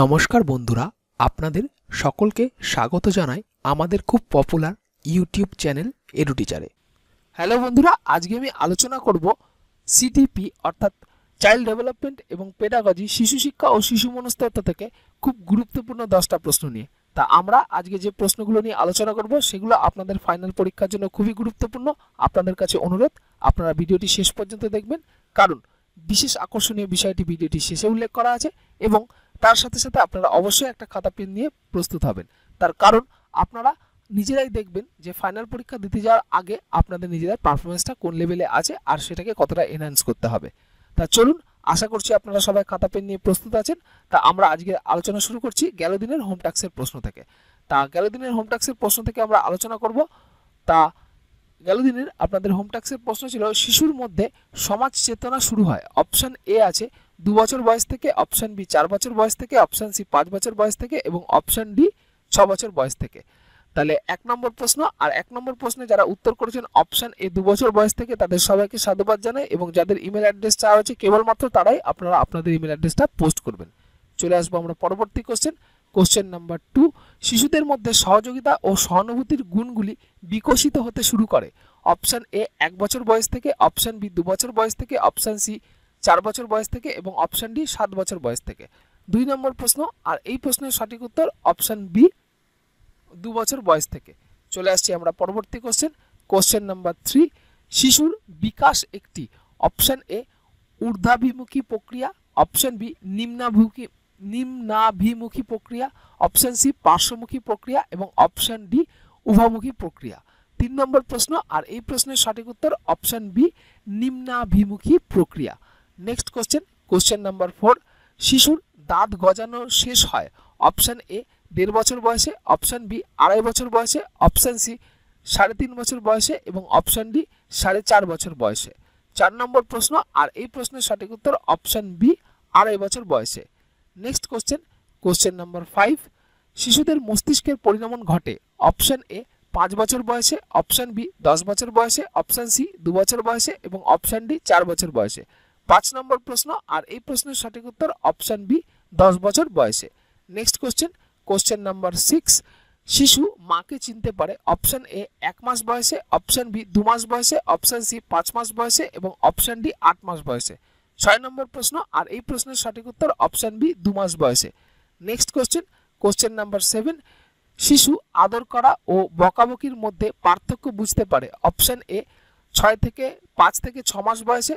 নমস্কার বন্ধুরা আপনাদের সকলকে স্বাগত জানাই আমাদের খুব পপুলার ইউটিউব চ্যানেল এডুটিচারে হ্যালো বন্ধুরা আজকে আমি আলোচনা করব সিটিপি অর্থাৎ চাইল্ড ডেভেলপমেন্ট এবং পেডাগজি শিশু শিক্ষা ও শিশু মনস্তত্ব থেকে খুব গুরুত্বপূর্ণ দশটা প্রশ্ন নিয়ে তা আমরা আজকে যে প্রশ্নগুলো নিয়ে আলোচনা করব সেগুলো আপনাদের ফাইনাল পরীক্ষার জন্য খুবই গুরুত্বপূর্ণ আপনাদের কাছে অনুরোধ আপনারা ভিডিওটি শেষ পর্যন্ত দেখবেন কারণ বিশেষ আকর্ষণীয় বিষয়টি ভিডিওটি শেষে উল্লেখ করা আছে এবং তার সাথে সাথে আপনারা অবশ্যই একটা খাতা পেন নিয়ে প্রস্তুত হবেন তার কারণ আপনারা নিজেরাই দেখবেন যে ফাইনাল পরীক্ষা দিতে যাওয়ার আগে আপনাদের নিজেদের পারফরমেন্সটা কোন লেভেলে আছে আর সেটাকে কতটা এনহ্যান্স করতে হবে তা চলুন আশা করছি আপনারা সবাই খাতা পেন নিয়ে প্রস্তুত আছেন তা আমরা আজকে আলোচনা শুরু করছি গেল দিনের হোমটাক্সের প্রশ্ন থেকে তা গেল দিনের হোমটাক্সের প্রশ্ন থেকে আমরা আলোচনা করব তা গেল দিনের আপনাদের হোমটাক্সের প্রশ্ন ছিল শিশুর মধ্যে সমাজ চেতনা শুরু হয় অপশান এ আছে দু বছর বয়স থেকে অপশান বি চার বছর বয়স থেকে অপশান সি পাঁচ বছর বয়স থেকে এবং অপশান ডি ছ বছর বয়স থেকে তাহলে এক নম্বর প্রশ্ন আর এক নম্বর প্রশ্নে যারা উত্তর করেছেন অপশান এ দু বছর বয়স থেকে তাদের সবাইকে সাধুবাদ জানায় এবং যাদের ইমেল অ্যাড্রেস চাওয়া হয়েছে কেবলমাত্র তারাই আপনারা আপনাদের ইমেল অ্যাড্রেসটা পোস্ট করবেন চলে আসবো আমরা পরবর্তী কোশ্চেন কোশ্চেন নাম্বার টু শিশুদের মধ্যে সহযোগিতা ও সহানুভূতির গুণগুলি বিকশিত হতে শুরু করে অপশান এ এক বছর বয়স থেকে অপশান বি দু বছর বয়স থেকে অপশান সি চার বছর বয়স থেকে এবং অপশান ডি সাত বছর বয়স থেকে দুই নম্বর প্রশ্ন আর এই প্রশ্নের সঠিক উত্তর অপশান বি দু বছর বয়স থেকে চলে আসছি আমরা পরবর্তী কোশ্চেন কোশ্চেন নাম্বার থ্রি শিশুর বিকাশ একটি অপশান এ ঊর্ধ্বাভিমুখী প্রক্রিয়া অপশান বি নিম্নাভিমুখী নিম্নাভিমুখী প্রক্রিয়া অপশান সি পার্শ্বমুখী প্রক্রিয়া এবং অপশান ডি উভামুখী প্রক্রিয়া তিন নম্বর প্রশ্ন আর এই প্রশ্নের সঠিক উত্তর অপশান বি নিম্নাভিমুখী প্রক্রিয়া next question question number four শিশুর দাঁত গজানো শেষ হয় অপশান এ দেড় বছর বয়সে অপশান বি আড়াই বছর বয়সে অপশান সি সাড়ে তিন বছর বয়সে এবং অপশান ডি সাড়ে চার বছর বয়সে চার নম্বর প্রশ্ন আর এই প্রশ্নের সঠিক উত্তর অপশান বি আড়াই বছর বয়সে next question question number five শিশুদের মস্তিষ্কের পরিণমন ঘটে অপশান এ পাঁচ বছর বয়সে অপশান বি দশ বছর বয়সে অপশান সি দু বছর বয়সে এবং অপশান ডি চার বছর বয়সে পাঁচ নম্বর প্রশ্ন আর এই প্রশ্নের সঠিক উত্তর অপশান বি দশ বছর বয়সে next question question number six শিশু মাকে চিনতে পারে অপশান এ এক মাস বয়সে অপশান বি দু মাস বয়সে অপশান সি পাঁচ মাস বয়সে এবং অপশান ডি আট মাস বয়সে ছয় নম্বর প্রশ্ন আর এই প্রশ্নের সঠিক উত্তর অপশান বি দু মাস বয়সে next question question number seven শিশু আদর করা ও বকাবকির মধ্যে পার্থক্য বুঝতে পারে অপশান এ ছয় থেকে পাঁচ থেকে ছ মাস বয়সে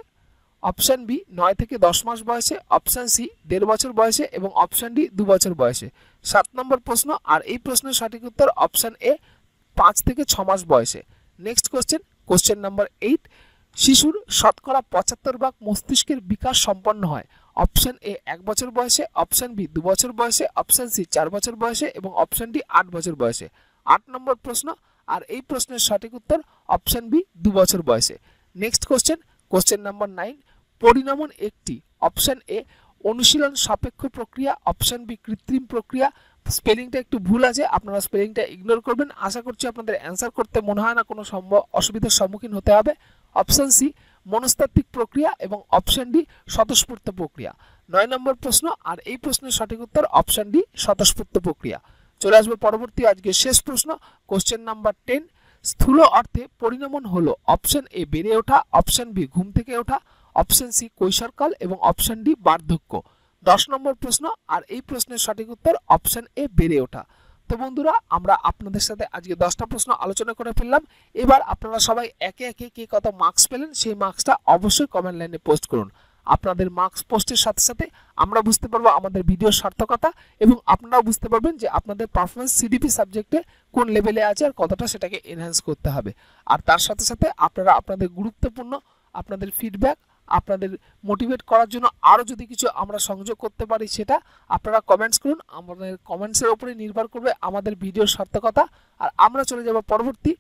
অপশান বি নয় থেকে দশ মাস বয়সে অপশান সি দেড় বছর বয়সে এবং অপশান ডি দু বছর বয়সে সাত নম্বর প্রশ্ন আর এই প্রশ্নের সঠিক উত্তর অপশান এ পাঁচ থেকে ছ মাস বয়সে next question question number eight শিশুর শতকরা পঁচাত্তর ভাগ মস্তিষ্কের বিকাশ সম্পন্ন হয় অপশান এ এক বছর বয়সে অপশান বি দু বছর বয়সে অপশান সি চার বছর বয়সে এবং অপশান ডি আট বছর বয়সে আট নম্বর প্রশ্ন আর এই প্রশ্নের সঠিক উত্তর অপশান বি দু বছর বয়সে next question question number nine পরিণামন একটি অপশান এ অনুশীলন সাপেক্ষ প্রক্রিয়া অপশান বি কৃত্রিম প্রক্রিয়া স্পেলিংটা একটু ভুল আছে আপনারা স্পেলিংটা ইগনোর করবেন আশা করছি আপনাদের অ্যান্সার করতে মনে হয় না কোনো সম্ভব অসুবিধার সম্মুখীন হতে হবে অপশান সি মনস্তাত্ত্বিক প্রক্রিয়া এবং অপশান ডি স্বতঃস্ফূর্ত প্রক্রিয়া নয় নম্বর প্রশ্ন আর এই প্রশ্নের সঠিক উত্তর অপশান ডি স্বতঃস্ফূর্ত প্রক্রিয়া চলে আসবে পরবর্তী আজকের শেষ প্রশ্ন কোশ্চেন নাম্বার টেন স্থূল অর্থে পরিণমন হলো অপশান এ বেড়ে ওঠা অপশান বি ঘুম থেকে ওঠা অপশন সি কৈশোরকাল এবং অপশন ডি বার্ধক্য দশ নম্বর প্রশ্ন আর এই প্রশ্নের সঠিক উত্তর অপশন এ বেড়ে ওঠা তো বন্ধুরা আমরা আপনাদের সাথে আজকে দশটা প্রশ্ন আলোচনা করে ফেললাম এবার আপনারা সবাই একে একে কে কত মার্কস পেলেন সেই মার্কসটা অবশ্যই কমেন্ট লাইনে পোস্ট করুন আপনাদের মার্কস পোস্টের সাথে সাথে আমরা বুঝতে পারবো আমাদের ভিডিও সার্থকতা এবং আপনারাও বুঝতে পারবেন যে আপনাদের পারফরমেন্স সিডিপি সাবজেক্টে কোন লেভেলে আছে আর কতটা সেটাকে এনহ্যান্স করতে হবে আর তার সাথে সাথে আপনারা আপনাদের গুরুত্বপূর্ণ আপনাদের ফিডব্যাক আপনাদের মোটিভেট করার জন্য আরও যদি কিছু আমরা সংযোগ করতে পারি সেটা আপনারা কমেন্টস করুন আমাদের কমেন্টসের ওপরে নির্ভর করবে আমাদের ভিডিওর সার্থকতা আর আমরা চলে যাব পরবর্তী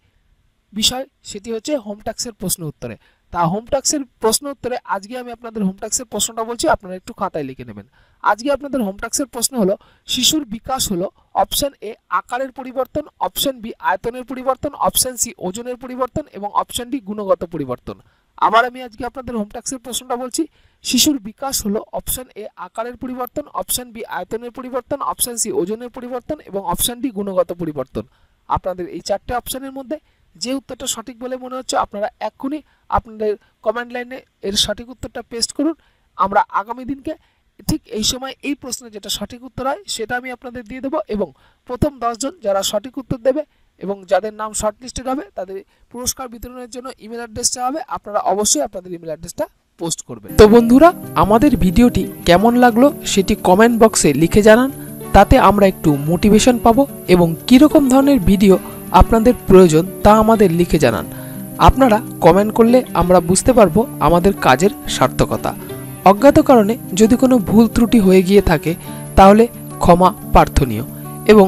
বিষয় সেটি হচ্ছে হোম ট্যাক্সের প্রশ্ন উত্তরে তা হোম ট্যাক্সের প্রশ্ন উত্তরে আজকে আমি আপনাদের হোম ট্যাক্সের প্রশ্নটা বলছি আপনারা একটু খাতায় লিখে নেবেন আজকে আপনাদের হোম ট্যাক্সের প্রশ্ন হলো শিশুর বিকাশ হলো অপশান এ আকারের পরিবর্তন অপশান বি আয়তনের পরিবর্তন অপশান সি ওজনের পরিবর্তন এবং অপশান ডি গুণগত পরিবর্তন আবার আমি আজকে আপনাদের হোম ট্যাক্সের প্রশ্নটা বলছি শিশুর বিকাশ হলো অপশান এ আকারের পরিবর্তন অপশান বি আয়তনের পরিবর্তন অপশান সি ওজনের পরিবর্তন এবং অপশান ডি গুণগত পরিবর্তন আপনাদের এই চারটে অপশানের মধ্যে যে উত্তরটা সঠিক বলে মনে হচ্ছে আপনারা এক্ষুনি আপনাদের কমেন্ট লাইনে এর সঠিক উত্তরটা পেস্ট করুন আমরা আগামী দিনকে ঠিক এই সময় এই প্রশ্নে যেটা সঠিক উত্তর হয় সেটা আমি আপনাদের দিয়ে দেবো এবং প্রথম দশজন যারা সঠিক উত্তর দেবে এবং যাদের নাম শর্টলিস্টেড হবে তাদের পুরস্কার বিতরণের জন্য ইমেল অ্যাড্রেস চাওয়া হবে আপনারা অবশ্যই আপনাদের ইমেল অ্যাড্রেসটা পোস্ট করবেন তো বন্ধুরা আমাদের ভিডিওটি কেমন লাগলো সেটি কমেন্ট বক্সে লিখে জানান তাতে আমরা একটু মোটিভেশন পাবো এবং কীরকম ধরনের ভিডিও আপনাদের প্রয়োজন তা আমাদের লিখে জানান আপনারা কমেন্ট করলে আমরা বুঝতে পারবো আমাদের কাজের সার্থকতা অজ্ঞাত কারণে যদি কোনো ভুল ত্রুটি হয়ে গিয়ে থাকে তাহলে ক্ষমা প্রার্থনীয় এবং